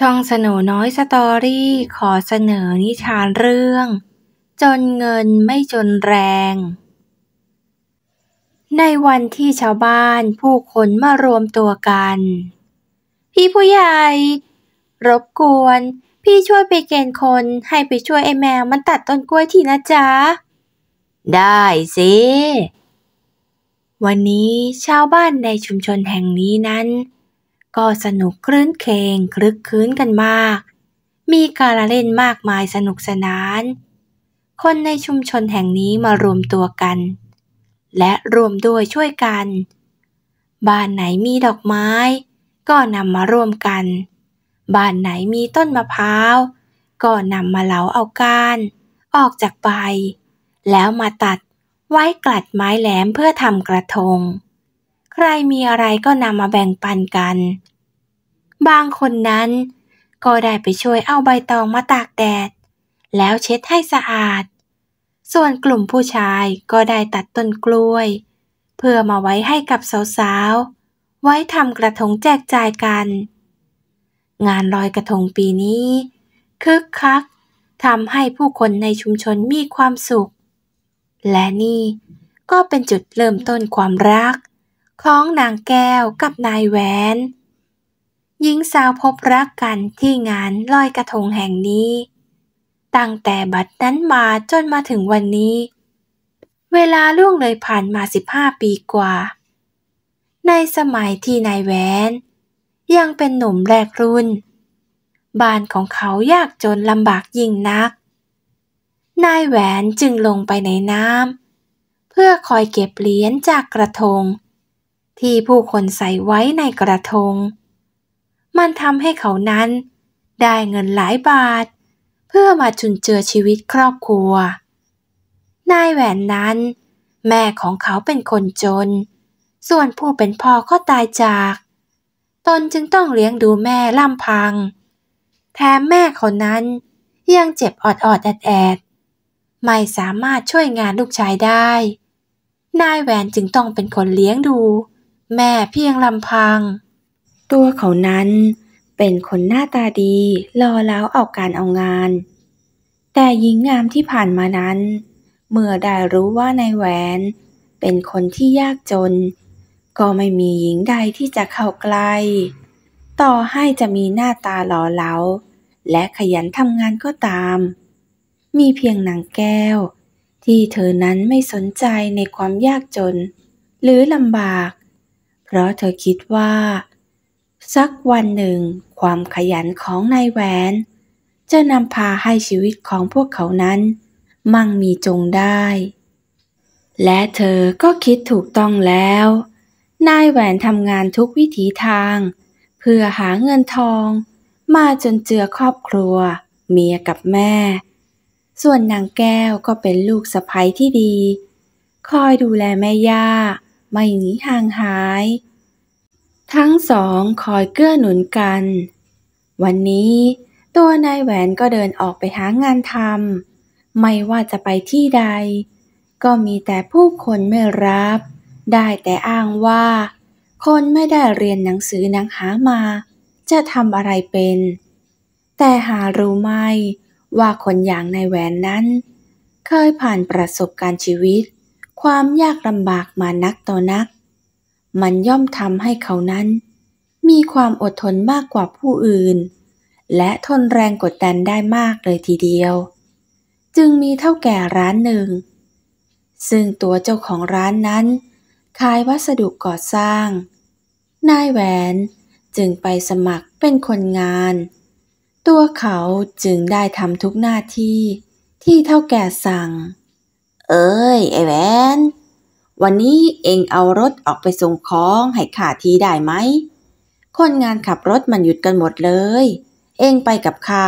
ช่องสนนน้อยสตอรี่ขอเสนอนิทานเรื่อง จนเงินไม่จนแรง ในวันที่ชาวบ้านผู้คนมารวมตัวกัน พี่ผู้ใหญ่ รบกวน พี่ช่วยไปเกณฑ์คนให้ไปช่วยไอ้แมวมันตัดต้นกล้วยทีนะจ๊ะ ได้สิ วันนี้ชาวบ้านในชุมชนแห่งนี้นั้นก็สนุกคลื้นเคงคลึกคื้นกันมาก มีการเล่นมากมายสนุกสนาน คนในชุมชนแห่งนี้มารวมตัวกัน และรวมด้วยช่วยกัน บ้านไหนมีดอกไม้ ก็นำมาร่วมกัน บ้านไหนมีต้นมะพร้าวก็นำมาเหลาเอาก้านออกจากใบ แล้วมาตัดไว้กลัดไม้แหลมเพื่อทำกระทงใครมีอะไรก็นำมาแบ่งปันกัน บางคนนั้นก็ได้ไปช่วยเอาใบตองมาตากแดด แล้วเช็ดให้สะอาด ส่วนกลุ่มผู้ชายก็ได้ตัดต้นกล้วย เพื่อมาไว้ให้กับสาว ๆ ไว้ทำกระทงแจกจ่ายกัน งานลอยกระทงปีนี้ คึกคักทำให้ผู้คนในชุมชนมีความสุข และนี่ก็เป็นจุดเริ่มต้นความรักของนางแก้วกับนายแหวนหญิงสาวพบรักกันที่งานลอยกระทงแห่งนี้ ตั้งแต่บัดนั้นมาจนมาถึงวันนี้ เวลาล่วงเลยผ่านมา 15 ปีกว่า ในสมัยที่นายแหวนยังเป็นหนุ่มแรกรุ่น บ้านของเขายากจนลำบากยิ่งนัก นายแหวนจึงลงไปในน้ำเพื่อคอยเก็บเหรียญจากกระทงที่ผู้คนใส่ไว้ในกระทง มันทำให้เขานั้นได้เงินหลายบาท เพื่อมาจุนเจือชีวิตครอบครัว นายแหวนนั้น แม่ของเขาเป็นคนจน ส่วนผู้เป็นพ่อก็ตายจาก ตนจึงต้องเลี้ยงดูแม่ล่ำพัง แถมแม่เขานั้นยังเจ็บอดอดแอดแอด ไม่สามารถช่วยงานลูกชายได้ นายแหวนจึงต้องเป็นคนเลี้ยงดูแม่เพียงลำพัง ตัวเขานั้นเป็นคนหน้าตาดีรอแล้วเอาการเอางาน แต่หญิงงามที่ผ่านมานั้น เมื่อได้รู้ว่านายแหวน เป็นคนที่ยากจน ก็ไม่มีหญิงใดที่จะเข้าใกล้ต่อให้จะมีหน้าตาหล่อเหลาและขยันทำงานก็ตาม มีเพียงนางแก้ว ที่เธอนั้นไม่สนใจในความยากจน หรือลำบากเพราะเธอคิดว่า สักวันหนึ่งความขยันของนายแหวน จะนำพาให้ชีวิตของพวกเขานั้น มั่งมีจงได้ และเธอก็คิดถูกต้องแล้ว นายแหวนทำงานทุกวิถีทาง เพื่อหาเงินทอง มาจนเจือครอบครัว เมียกับแม่ ส่วนนางแก้วก็เป็นลูกสะใภ้ที่ดี คอยดูแลแม่ย่าไม่หนีห่างหาย ทั้งสอง คอยเกื้อหนุนกัน วันนี้ตัวนายแหวนก็เดินออกไปหางานทำไม่ว่าจะไปที่ใด ก็มีแต่ผู้คนไม่รับ ได้แต่อ้างว่า คนไม่ได้เรียนหนังสือหนังหามา จะทำอะไรเป็น แต่หารู้ไหมว่าคนอย่าง นายแหวนนั้น เคยผ่านประสบการณ์ชีวิตความยากลำบากมานักต่อนัก มันย่อมทำให้เขานั้น มีความอดทนมากกว่าผู้อื่น และทนแรงกดดันได้มากเลยทีเดียว จึงมีเท่าแก่ร้านหนึ่ง ซึ่งตัวเจ้าของร้านนั้นขายวัสดุก่อสร้างนายแหวนจึงไปสมัครเป็นคนงาน ตัวเขาจึงได้ทำทุกหน้าที่ที่เท่าแก่สั่งเอ้ย ไอแวน วันนี้เองเอารถออกไปส่งของให้ข้าทีได้ไหม คนงานขับรถมันหยุดกันหมดเลย เองไปกับข้า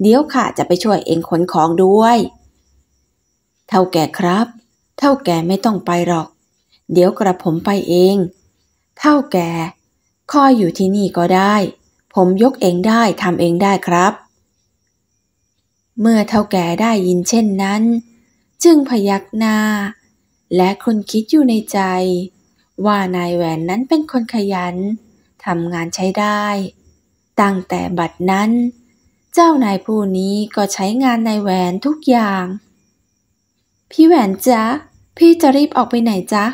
เดี๋ยวข้าจะไปช่วยเองขนของด้วย เท่าแก่ครับ เท่าแก่ไม่ต้องไปหรอก เดี๋ยวกระผมไปเอง เท่าแก่คอออยู่ที่นี่ก็ได้ ผมยกเองได้ทำเองได้ครับ เมื่อเท่าแก่ได้ยินเช่นนั้นจึงพยักหน้าและคุณคิดอยู่ในใจ ว่านายแหวนนั้นเป็นคนขยันทำงานใช้ได้ ตั้งแต่บัดนั้น เจ้านายผู้นี้ก็ใช้งานนายแหวนทุกอย่าง พี่แหวนจ๊ะ พี่จะรีบออกไปไหนจ๊ะ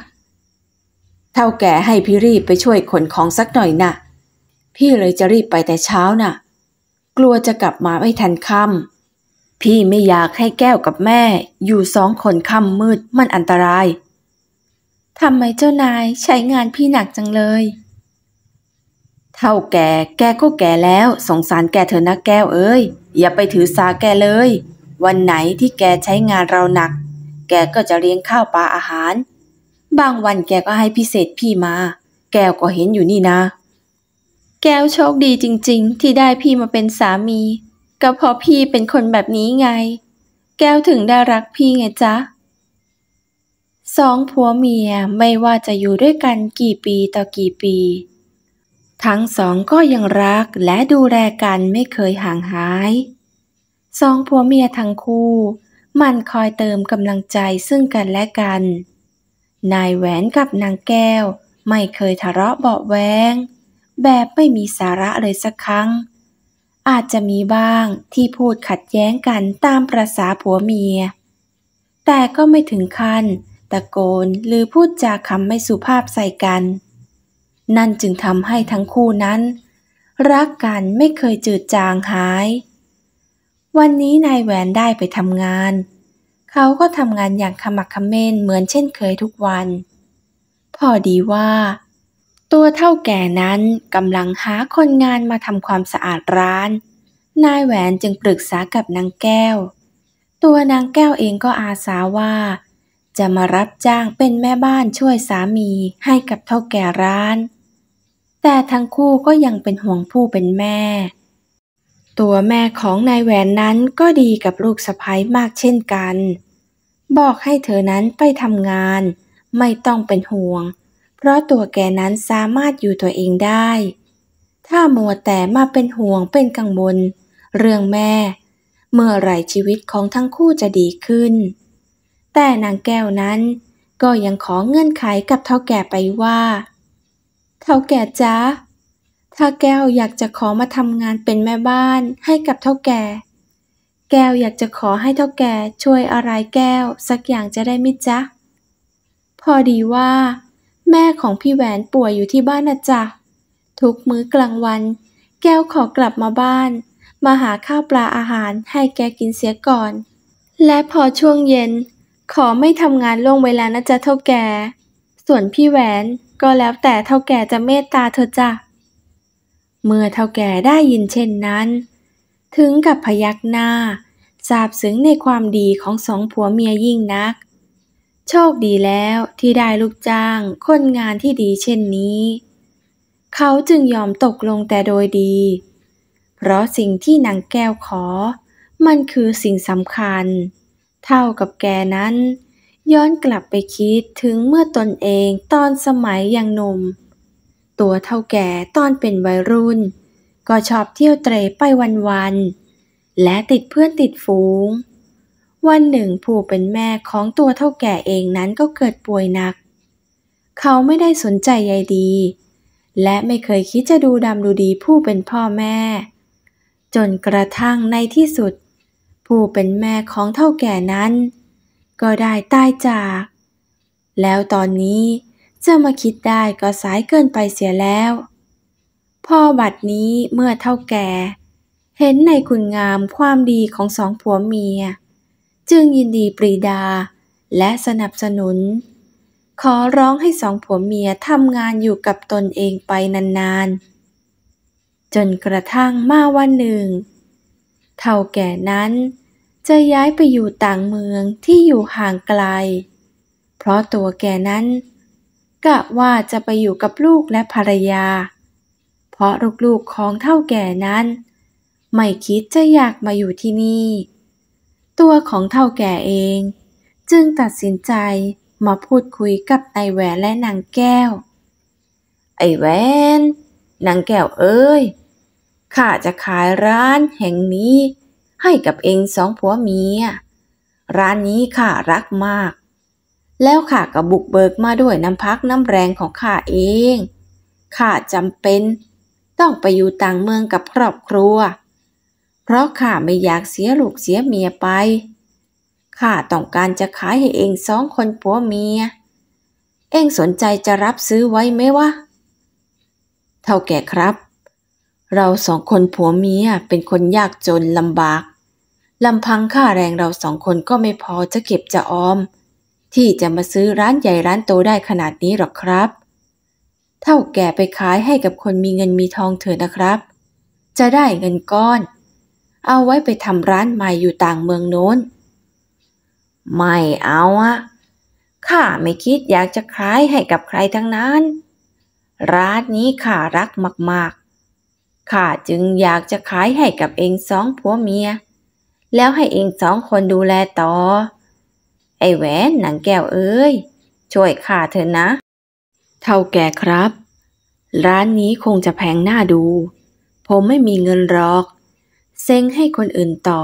เท่าแก่ให้พี่รีบไปช่วยขนของสักหน่อยนะ่ะ พี่เลยจะรีบไปแต่เช้านะ่ะ กลัวจะกลับมาไม่ทันค่ำพี่ไม่อยากให้แก้วกับแม่ อยู่สองคนค่ำมืดมันอันตรายทำไมเจ้านายใช้งานพี่หนักจังเลย เท่าแก่ แกก็แก่แล้วสงสารแกเถอะนะ แก้วเอ้ย อย่าไปถือสาแกเลย วันไหนที่แกใช้งานเราหนัก แกก็จะเลี้ยงข้าวปลาอาหาร บางวันแกก็ให้พิเศษพี่มา แก้วก็เห็นอยู่นี่นะ แก้วโชคดีจริงๆ ที่ได้พี่มาเป็นสามีก็เพราะพี่เป็นคนแบบนี้ไง แก้วถึงได้รักพี่ไงจ๊ะ สองผัวเมียไม่ว่าจะอยู่ด้วยกันกี่ปีต่อกี่ปี ทั้งสองก็ยังรักและดูแลกันไม่เคยห่างหาย สองผัวเมียทั้งคู่ มันคอยเติมกำลังใจซึ่งกันและกัน นายแหวนกับนางแก้วไม่เคยทะเลาะเบาแวงแบบไม่มีสาระเลยสักครั้งอาจจะมีบ้างที่พูดขัดแย้งกันตามประษาผัวเมีย แต่ก็ไม่ถึงขั้น ตะโกนหรือพูดจาคำไม่สุภาพใส่กัน นั่นจึงทำให้ทั้งคู่นั้น รักกันไม่เคยจืดจางหาย วันนี้นายแหวนได้ไปทำงาน เขาก็ทำงานอย่างขมักขม้นเหมือนเช่นเคยทุกวัน พอดีว่าตัวเท่าแก่นั้นกำลังหาคนงานมาทำความสะอาดร้าน นายแหวนจึงปรึกษากับนางแก้ว ตัวนางแก้วเองก็อาสาว่า จะมารับจ้างเป็นแม่บ้านช่วยสามีให้กับเท่าแก่ร้าน แต่ทั้งคู่ก็ยังเป็นห่วงผู้เป็นแม่ ตัวแม่ของนายแหวนนั้นก็ดีกับลูกสะพ้ยมากเช่นกัน บอกให้เธอนั้นไปทำงานไม่ต้องเป็นห่วงเพราะตัวแกนั้นสามารถอยู่ตัวเองได้ ถ้ามัวแต่มาเป็นห่วงเป็นกังวลเรื่องแม่ เมื่อไรชีวิตของทั้งคู่จะดีขึ้น แต่นางแก้วนั้น ก็ยังขอเงื่อนไขกับเท่าแก่ไปว่า เท่าแก่จ้าถ้าแก้วอยากจะขอมาทำงานเป็นแม่บ้านให้กับเท่าแก่ แก้วอยากจะขอให้เท่าแก่ช่วยอะไรแก้วสักอย่างจะได้มิจ๊ะ พอดีว่าแม่ของพี่แหวนป่วยอยู่ที่บ้านนะจ๊ะทุกมื้อกลางวัน แก้วขอกลับมาบ้าน มาหาข้าวปลาอาหารให้แกกินเสียก่อน และพอช่วงเย็น ขอไม่ทำงานล่วงเวลานะจ๊ะเท่าแก ส่วนพี่แหวนก็แล้วแต่เท่าแกจะเมตตาเธอจ้ะเมื่อเท่าแกได้ยินเช่นนั้น ถึงกับพยักหน้าซาบซึ้งในความดีของสองผัวเมียยิ่งนักโชคดีแล้วที่ได้ลูกจ้างคนงานที่ดีเช่นนี้ เขาจึงยอมตกลงแต่โดยดี เพราะสิ่งที่นางแก้วขอมันคือสิ่งสำคัญ เท่ากับแกนั้นย้อนกลับไปคิดถึงเมื่อตนเองตอนสมัยยังหนุ่ม ตัวเท่าแก่ตอนเป็นวัยรุ่น ก็ชอบเที่ยวเตรไปวันๆและติดเพื่อนติดฝูงวันหนึ่งผู้เป็นแม่ของตัวเท่าแก่เองนั้นก็เกิดป่วยหนัก เขาไม่ได้สนใจใยดี และไม่เคยคิดจะดูดำดูดีผู้เป็นพ่อแม่ จนกระทั่งในที่สุด ผู้เป็นแม่ของเท่าแก่นั้น ก็ได้ตายจาก แล้วตอนนี้ จะมาคิดได้ก็สายเกินไปเสียแล้ว พ่อบัดนี้เมื่อเท่าแก่ เห็นในคุณงามความดีของสองผัวเมียจึงยินดีปรีดาและสนับสนุน ขอร้องให้สองผัวเมียทำงานอยู่กับตนเองไปนานๆ จนกระทั่งมาวันหนึ่ง เท่าแก่นั้นจะย้ายไปอยู่ต่างเมืองที่อยู่ห่างไกล เพราะตัวแก่นั้น กะว่าจะไปอยู่กับลูกและภรรยา เพราะลูกๆของเท่าแก่นั้น ไม่คิดจะอยากมาอยู่ที่นี่ตัวของเท่าแก่เอง จึงตัดสินใจมาพูดคุยกับไอแหวนและนางแก้ว ไอแหวนนางแก้วเอ้ย ข้าจะขายร้านแห่งนี้ ให้กับเองสองผัวเมีย ร้านนี้ข้ารักมาก แล้วข้าก็บุกเบิกมาด้วยน้ำพักน้ำแรงของข้าเอง ข้าจำเป็น ต้องไปอยู่ต่างเมืองกับครอบครัวเพราะข้าไม่อยากเสียลูกเสียเมียไป ข้าต้องการจะขายให้เองสองคนผัวเมีย เองสนใจจะรับซื้อไว้ไหมวะ เท่าแก่ครับ เราสองคนผัวเมียเป็นคนยากจนลำบาก ลำพังค่าแรงเราสองคนก็ไม่พอจะเก็บจะออม ที่จะมาซื้อร้านใหญ่ร้านโตได้ขนาดนี้หรอกครับ เท่าแก่ไปขายให้กับคนมีเงินมีทองเถอะนะครับ จะได้เงินก้อนเอาไว้ไปทำร้านใหม่อยู่ต่างเมืองโน้นไม่เอาอะข้าไม่คิด อยากจะคล้ายให้กับใครทั้งนั้น ร้านนี้ข้ารักมากๆข้าจึงอยากจะขายให้กับเองสองผัวเมีย แล้วให้เองสองคนดูแลต่อ ไอ้แหวนหนังแก้วเอ้ย ช่วยข้าเถอะนะ เท่าแก่ครับ ร้านนี้คงจะแพงหน้าดู ผมไม่มีเงินหรอกเซ็งให้คนอื่นต่อ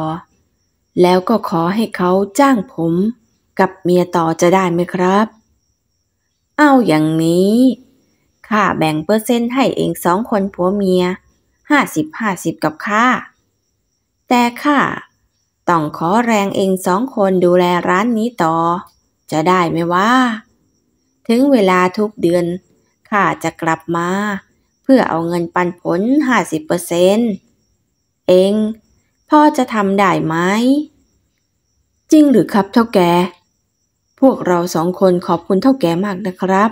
แล้วก็ขอให้เขาจ้างผมกับเมียต่อจะได้ไหมครับ เอาอย่างนี้ ข้าแบ่งเปอร์เซ็นต์ให้เองสองคนผัวเมียห้าสิบห้าสิบกับข้า แต่ข้าต้องขอแรงเองสองคนดูแลร้านนี้ต่อ จะได้ไหมว่า ถึงเวลาทุกเดือนข้าจะกลับมา เพื่อเอาเงินปันผลห้าสิบเปอร์เซ็นต์เองพ่อจะทำได้ไหมจริงหรือครับเท่าแก พวกเราสองคนขอบคุณเท่าแกมากนะครับ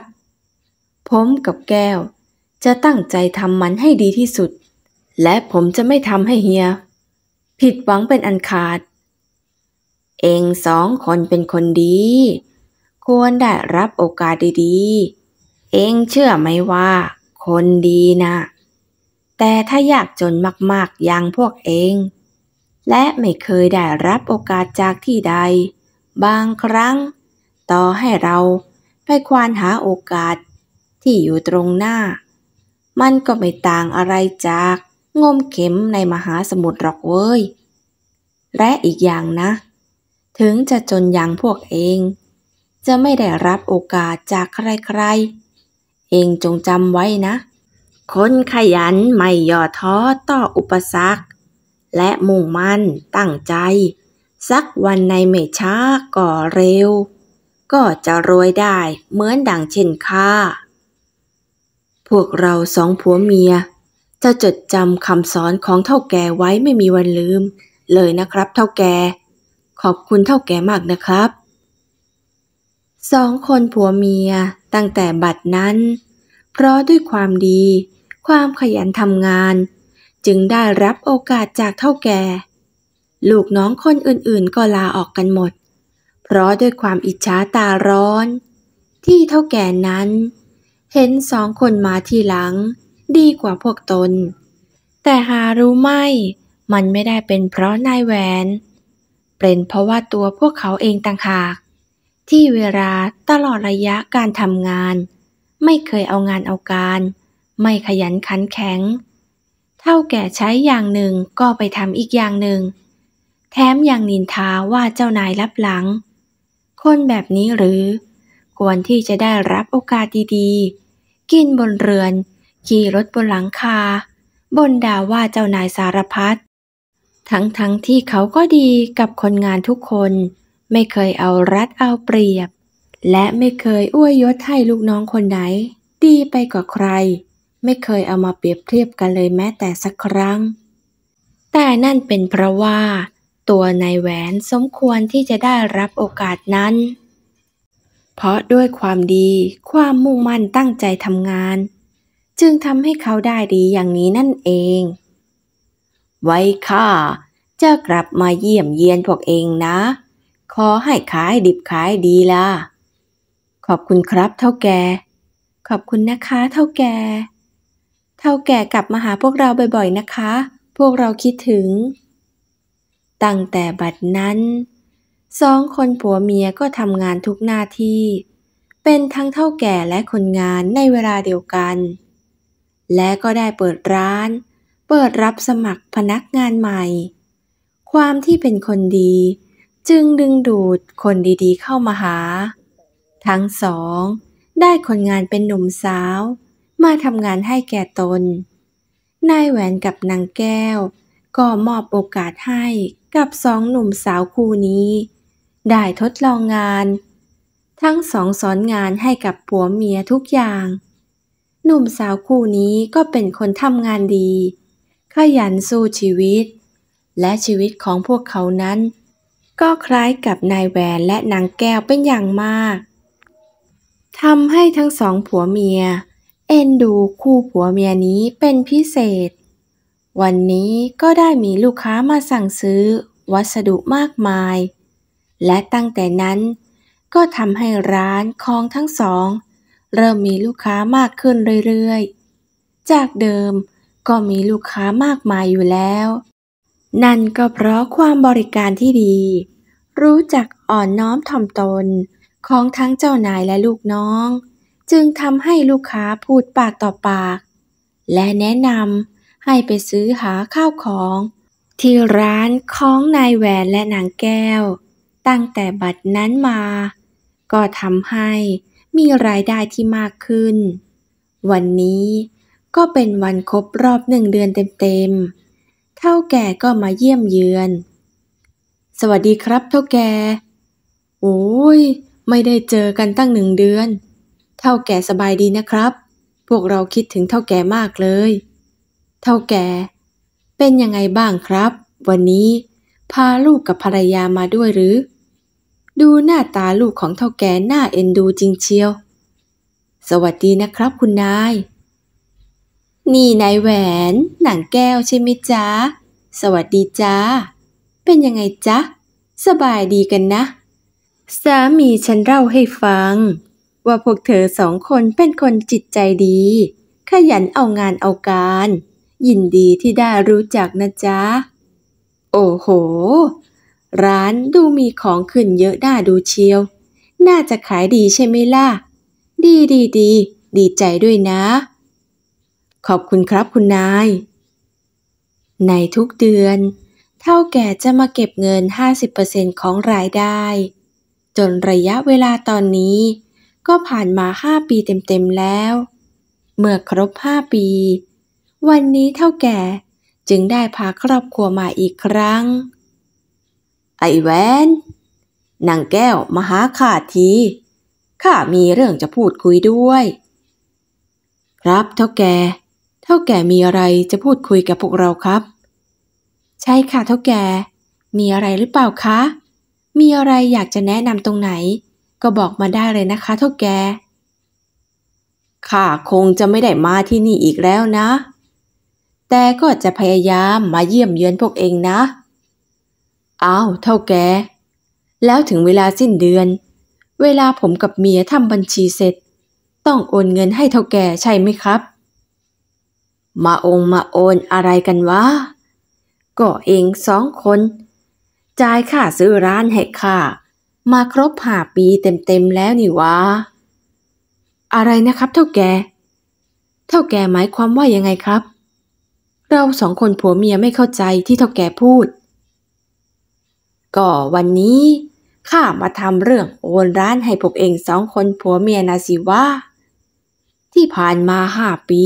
ผมกับแก้วจะตั้งใจทำมันให้ดีที่สุด และผมจะไม่ทำให้เฮีย ผิดหวังเป็นอันขาด เองสองคนเป็นคนดี ควรได้รับโอกาสดีๆ เองเชื่อไหมว่าคนดีนะ่ะแต่ถ้ายากจนมากๆ อย่างพวกเอง และไม่เคยได้รับโอกาสจากที่ใด บางครั้ง ต่อให้เราไปควานหาโอกาสที่อยู่ตรงหน้า มันก็ไม่ต่างอะไรจาก งมเข็มในมหาสมุทรหรอกเว้ย และอีกอย่างนะ ถึงจะจนอย่างพวกเอง จะไม่ได้รับโอกาสจากใคร ๆ เองจงจำไว้นะคนขยันไม่ย่อท้อต่ออุปสรรค และมุ่งมั่นตั้งใจสักวันในไม่ช้าก็เร็ว ก็จะรวยได้เหมือนดังเช่นข้าพวกเราสองผัวเมีย จะจดจำคำสอนของเท่าแก่ไว้ไม่มีวันลืมเลยนะครับเท่าแก่ขอบคุณเท่าแก่มากนะครับ สองคนผัวเมียตั้งแต่บัดนั้น เพราะด้วยความดีความขยันทำงาน จึงได้รับโอกาสจากเท่าแก่ ลูกน้องคนอื่นๆ ก็ลาออกกันหมด เพราะด้วยความอิจฉาตาร้อน ที่เท่าแก่นั้นเห็นสองคนมาทีหลังดีกว่าพวกตน แต่หารู้ไม่มันไม่ได้เป็นเพราะนายแหวน เป็นเพราะว่าตัวพวกเขาเองต่างหาก ที่เวลาตลอดระยะการทำงาน ไม่เคยเอางานเอาการไม่ขยันขันแข็ง เท่าแก่ใช้อย่างหนึ่งก็ไปทำอีกอย่างหนึ่ง แถมยังนินทาว่าเจ้านายรับหลัง คนแบบนี้หรือควรที่จะได้รับโอกาสดีๆ กินบนเรือน ขี่รถบนหลังคา บนดาว่าเจ้านายสารพัด ทั้งๆทที่เขาก็ดีกับคนงานทุกคน ไม่เคยเอารัดเอาเปรียบ และไม่เคยอวยยศให้ลูกน้องคนไหนดีไปกว่าใครไม่เคยเอามาเปรียบเทียบกันเลยแม้แต่สักครั้ง แต่นั่นเป็นเพราะว่า ตัวนายแหวนสมควรที่จะได้รับโอกาสนั้น เพราะด้วยความดี ความมุ่งมั่นตั้งใจทำงาน จึงทำให้เขาได้ดีอย่างนี้นั่นเอง ไว้ค่ะ จะกลับมาเยี่ยมเยียนพวกเองนะ ขอให้ขายดิบขายดีล่ะ ขอบคุณครับเท่าแก ขอบคุณนะคะเท่าแกท่าแก่กลับมาหาพวกเราบ่อยๆนะคะ พวกเราคิดถึง ตั้งแต่บัดนั้นสองคนผัวเมียก็ทำงานทุกหน้าที่ เป็นทั้งเท่าแก่และคนงานในเวลาเดียวกัน และก็ได้เปิดร้าน เปิดรับสมัครพนักงานใหม่ ความที่เป็นคนดี จึงดึงดูดคนดีๆ เข้ามาหา ทั้งสอง ได้คนงานเป็นหนุ่มสาวมาทำงานให้แก่ตน นายแหวนกับนางแก้ว ก็มอบโอกาสให้กับสองหนุ่มสาวคู่นี้ ได้ทดลองงาน ทั้งสองสอนงานให้กับผัวเมียทุกอย่าง หนุ่มสาวคู่นี้ก็เป็นคนทำงานดีขยันสู้ชีวิต และชีวิตของพวกเขานั้น ก็คล้ายกับนายแหวนและนางแก้วเป็นอย่างมากทำให้ทั้งสองผัวเมียเอ็นดูคู่ผัวเมียนี้เป็นพิเศษ วันนี้ก็ได้มีลูกค้ามาสั่งซื้อวัสดุมากมาย และตั้งแต่นั้นก็ทำให้ร้านลองทั้งสอง เริ่มมีลูกค้ามากขึ้นเรื่อย ๆ จากเดิมก็มีลูกค้ามากมายอยู่แล้ว นั่นก็เพราะความบริการที่ดี รู้จักอ่อนน้อมถ่อมตนของทั้งเจ้านายและลูกน้องจึงทำให้ลูกค้าพูดปากต่อปาก และแนะนำให้ไปซื้อหาข้าวของ ที่ร้านของนายแหวนและนางแก้ว ตั้งแต่บัดนั้นมา ก็ทำให้มีรายได้ที่มากขึ้น วันนี้ก็เป็นวันครบรอบหนึ่งเดือนเต็มๆเท่าแก่ก็มาเยี่ยมเยือน สวัสดีครับเท่าแก่โอ้ยไม่ได้เจอกันตั้งหนึ่งเดือนเท่าแก่สบายดีนะครับ พวกเราคิดถึงเท่าแก่มากเลย เท่าแก่เป็นยังไงบ้างครับ วันนี้ พาลูกกับภรรยามาด้วยหรือ ดูหน้าตาลูกของเท่าแก่หน้าเอ็นดูจริงเชียว สวัสดีนะครับ คุณนาย นี่นายแหวน หนังแก้วใช่ไหมจ๊ะ สวัสดีจ้าเป็นยังไงจ๊ะ สบายดีกันนะ สามีฉันเล่าให้ฟังว่าพวกเธอสองคนเป็นคนจิตใจดี ขยันเอางานเอาการ ยินดีที่ได้รู้จักนะจ๊ะ โอ้โห ร้านดูมีของขึ้นเยอะน่าดูเชียว น่าจะขายดีใช่ไหมล่ะ ดีดีดีดีใจด้วยนะ ขอบคุณครับคุณนาย ในทุกเดือน เท่าแก่จะมาเก็บเงิน 50%ของรายได้ จนระยะเวลาตอนนี้ก็ผ่านมาห้าปีเต็ม ๆ แล้ว เมื่อครบห้าปี วันนี้เท่าแก่จึงได้พาครอบครัวมาอีกครั้ง ไอแวน นางแก้วมาหาข้าทีข้ามีเรื่องจะพูดคุยด้วย ครับเท่าแก่เท่าแก่มีอะไรจะพูดคุยกับพวกเราครับ ใช่ค่ะเท่าแก่ มีอะไรหรือเปล่าคะ มีอะไรอยากจะแนะนำตรงไหนก็บอกมาได้เลยนะคะ เท่าแกข้าคงจะไม่ได้มาที่นี่อีกแล้วนะ แต่ก็จะพยายามมาเยี่ยมเยือนพวกเองนะ อ้าวเท่าแก แล้วถึงเวลาสิ้นเดือน เวลาผมกับเมียทำบัญชีเสร็จ ต้องโอนเงินให้เท่าแกใช่ไหมครับ มาองมาโอนอะไรกันวะ ก็เองสองคนจ่ายค่าซื้อร้านให้ค่ามาครบห้าปีเต็ม ๆ แล้ว นี่วะอะไรนะครับ เท่าแก เท่าแกหมายความว่ายังไงครับ เราสองคน ผัวเมียไม่เข้าใจที่เท่าแกพูด ก็ วันนี้ข้ามาทำเรื่อง โอนร้านให้พวกเองสองคน ผัวเมียนะสิวะที่ผ่านมาห้าปี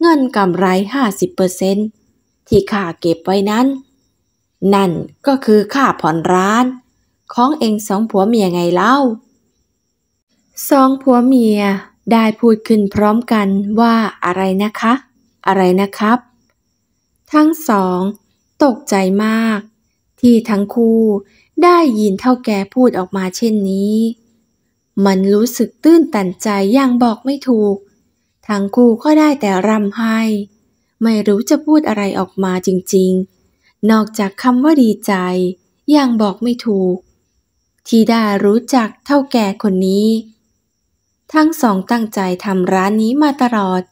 เงินกำไรห้าสิบเปอร์เซ็นที่ข้าเก็บไว้นั้น นั่นก็คือค่าผ่อนร้านของเองสองผัวเมียไงเล่า สองผัวเมียได้พูดขึ้นพร้อมกันว่าอะไรนะคะ อะไรนะครับ ทั้งสอง ตกใจมาก ที่ทั้งคู่ได้ยินเท่าแกพูดออกมาเช่นนี้ มันรู้สึกตื้นตันใจอย่างบอกไม่ถูก ทั้งคู่ก็ได้แต่รำไห้ ไม่รู้จะพูดอะไรออกมาจริงๆ นอกจากคำว่าดีใจ อย่างบอกไม่ถูกที่ได้รู้จักเท่าแก่คนนี้ ทั้งสองตั้งใจทำร้านนี้มาตลอด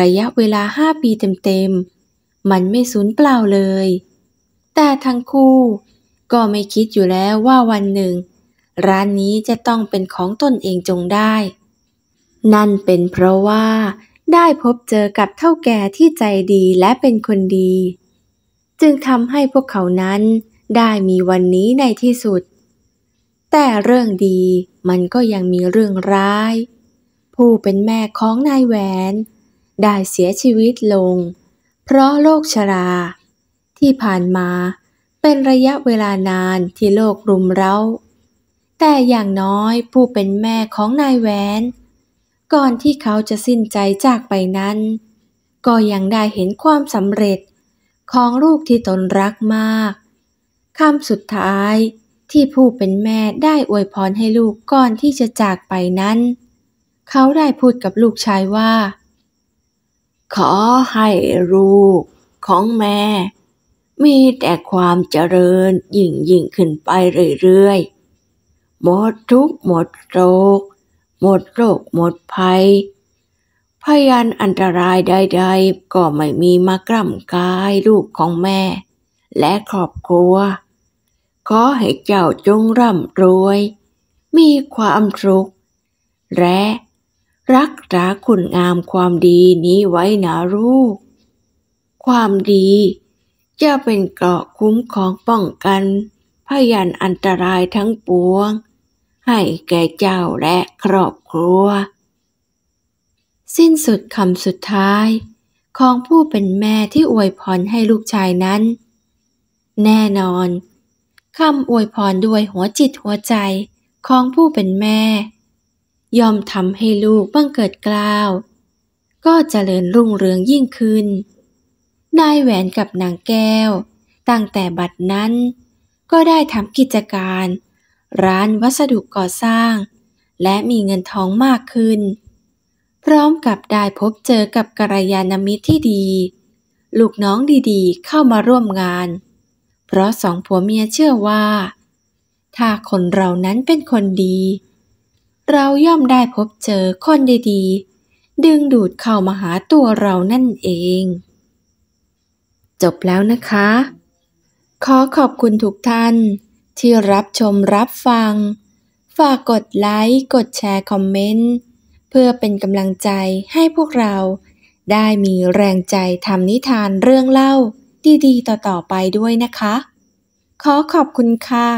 ระยะเวลาห้าปีเต็มๆ มันไม่สูญเปล่าเลย แต่ทั้งคู่ก็ไม่คิดอยู่แล้วว่าวันหนึ่ง ร้านนี้จะต้องเป็นของตนเองจงได้ นั่นเป็นเพราะว่าได้พบเจอกับเท่าแก่ที่ใจดีและเป็นคนดี จึงทำให้พวกเขานั้นได้มีวันนี้ในที่สุดแต่เรื่องดีมันก็ยังมีเรื่องร้าย ผู้เป็นแม่ของนายแหวน ได้เสียชีวิตลง เพราะโรคชรา ที่ผ่านมาเป็นระยะเวลานานที่โลกรุมเร้า แต่อย่างน้อยผู้เป็นแม่ของนายแหวน ก่อนที่เขาจะสิ้นใจจากไปนั้น ก็ยังได้เห็นความสำเร็จของลูกที่ตนรักมากคำสุดท้ายที่ผู้เป็นแม่ได้อวยพรให้ลูกก่อนที่จะจากไปนั้น เขาได้พูดกับลูกชายว่า ขอให้ลูกของแม่ มีแต่ความเจริญยิ่งยิ่งขึ้นไปเรื่อยๆ หมดทุกหมดโรค หมดโรคหมดภัย พยานอันตรายใดๆ ก็ไม่มีมากร่ำกายลูกของแม่ และครอบครัวขอให้เจ้าจงร่ำรวย มีความสุข และรักษาคุณงามความดีนี้ไว้นะลูก ความดีจะเป็นเกราะคุ้มของป้องกัน พยันอันตรายทั้งปวง ให้แก่เจ้าและครอบครัว สิ้นสุดคำสุดท้าย ของผู้เป็นแม่ที่อวยพรให้ลูกชายนั้น แน่นอนคำอวยพรด้วยหัวจิตหัวใจของผู้เป็นแม่ ยอมทำให้ลูกบังเกิดกล้าว ก็เจริญรุ่งเรืองยิ่งขึ้น นายแหวนกับนางแก้ว ตั้งแต่บัดนั้นก็ได้ทำกิจการ ร้านวัสดุก่อสร้าง และมีเงินทองมากขึ้น พร้อมกับได้พบเจอกับกรลยาณมิตรที่ดี ลูกน้องดีๆเข้ามาร่วมงานเพราะสองผัวเมียเชื่อว่า ถ้าคนเรานั้นเป็นคนดี เราย่อมได้พบเจอคนดีีดึงดูดเข้ามาหาตัวเรานั่นเอง จบแล้วนะคะ ขอขอบคุณทุกท่านที่รับชมรับฟัง ฝากกดไลค์ กดแชร์คอมเมนต์ เพื่อเป็นกำลังใจให้พวกเราได้มีแรงใจทำนิทานเรื่องเล่าดี ๆ ต่อ ๆ ไปด้วยนะคะ ขอขอบคุณค่ะ